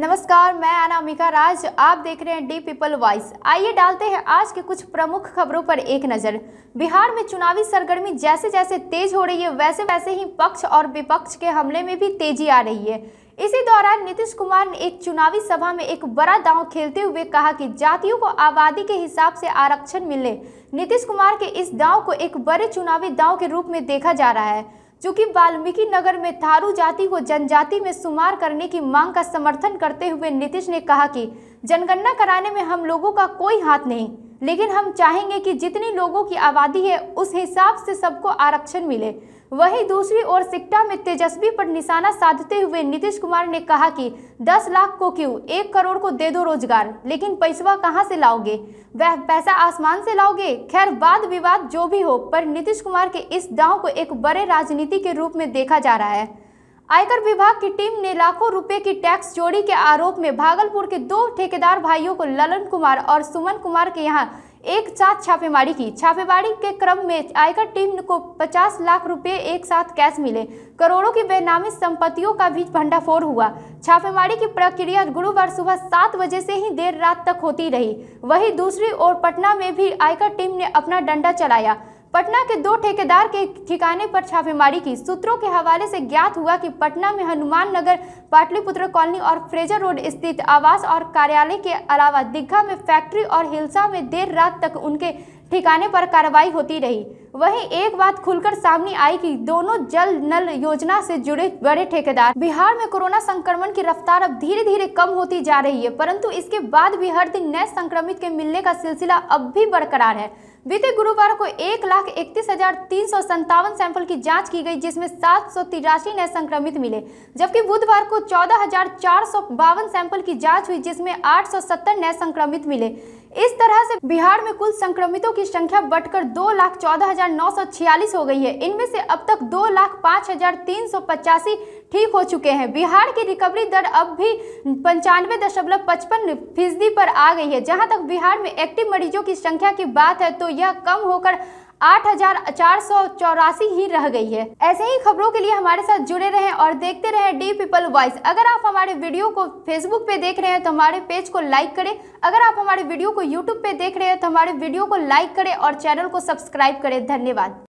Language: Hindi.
नमस्कार मैं अनामिका राज आप देख रहे हैं डी पीपल वॉइस आइए डालते हैं आज के कुछ प्रमुख खबरों पर एक नज़र बिहार में चुनावी सरगर्मी जैसे जैसे तेज हो रही है वैसे वैसे ही पक्ष और विपक्ष के हमले में भी तेजी आ रही है इसी दौरान नीतीश कुमार ने एक चुनावी सभा में एक बड़ा दांव खेलते हुए कहा कि जातियों को आबादी के हिसाब से आरक्षण मिले नीतीश कुमार के इस दांव को एक बड़े चुनावी दांव के रूप में देखा जा रहा है जो कि वाल्मीकि नगर में थारू जाति को जनजाति में शुमार करने की मांग का समर्थन करते हुए नीतीश ने कहा कि जनगणना कराने में हम लोगों का कोई हाथ नहीं लेकिन हम चाहेंगे कि जितनी लोगों की आबादी है उस हिसाब से सबको आरक्षण मिले वहीं दूसरी ओर सिक्टा में तेजस्वी पर निशाना साधते हुए नीतीश कुमार ने कहा कि 10 लाख को क्यों एक करोड़ को दे दो रोजगार लेकिन पैसवा कहां से लाओगे वह पैसा आसमान से लाओगे खैर वाद विवाद जो भी हो पर नीतीश कुमार के इस दांव को एक बड़े राजनीति के रूप में देखा जा रहा है आयकर विभाग की टीम ने लाखों रुपए की टैक्स चोरी के आरोप में भागलपुर के दो ठेकेदार भाइयों को ललन कुमार और सुमन कुमार के यहाँ एक साथ छापेमारी की छापेमारी के क्रम में आयकर टीम को 50 लाख रुपए एक साथ कैश मिले करोड़ों की बेनामी संपत्तियों का भी भंडाफोड़ हुआ छापेमारी की प्रक्रिया गुरुवार सुबह सात बजे से ही देर रात तक होती रही वहीं दूसरी ओर पटना में भी आयकर टीम ने अपना डंडा चलाया पटना के दो ठेकेदार के ठिकाने पर छापेमारी की सूत्रों के हवाले से ज्ञात हुआ कि पटना में हनुमान नगर पाटलिपुत्र कॉलोनी और फ्रेजर रोड स्थित आवास और कार्यालय के अलावा दिग्घा में फैक्ट्री और हिलसा में देर रात तक उनके ठिकाने पर कार्रवाई होती रही वहीं एक बात खुलकर सामने आई कि दोनों जल नल योजना से जुड़े बड़े ठेकेदार बिहार में कोरोना संक्रमण की रफ्तार अब धीरे धीरे कम होती जा रही है परंतु इसके बाद भी हर दिन नए संक्रमित के मिलने का सिलसिला अब भी बरकरार है बीते गुरुवार को एक लाख इकतीस हजार तीन सौ संतावन सैंपल की जांच की गई जिसमें सात सौ तिरासी नए संक्रमित मिले जबकि बुधवार को चौदह हजार चार सौ बावन सैंपल की जांच हुई जिसमें आठ सौ सत्तर नए संक्रमित मिले इस तरह से बिहार में कुल संक्रमितों की संख्या बढ़कर दो लाख चौदह हजार नौ सौ छियालीस हो गई है इनमें से अब तक दो लाख पाँच हजार तीन सौ पचासी ठीक हो चुके हैं बिहार की रिकवरी दर अब भी पंचानवे दशमलव पचपन फीसदी पर आ गई है जहां तक बिहार में एक्टिव मरीजों की संख्या की बात है तो यह कम होकर आठ हजार चार सौ चौरासी ही रह गई है ऐसे ही खबरों के लिए हमारे साथ जुड़े रहें और देखते रहें डी पीपल वॉइस अगर आप हमारे वीडियो को फेसबुक पे देख रहे हैं तो हमारे पेज को लाइक करें अगर आप हमारे वीडियो को यूट्यूब पे देख रहे हैं तो हमारे वीडियो को लाइक करें और चैनल को सब्सक्राइब करें धन्यवाद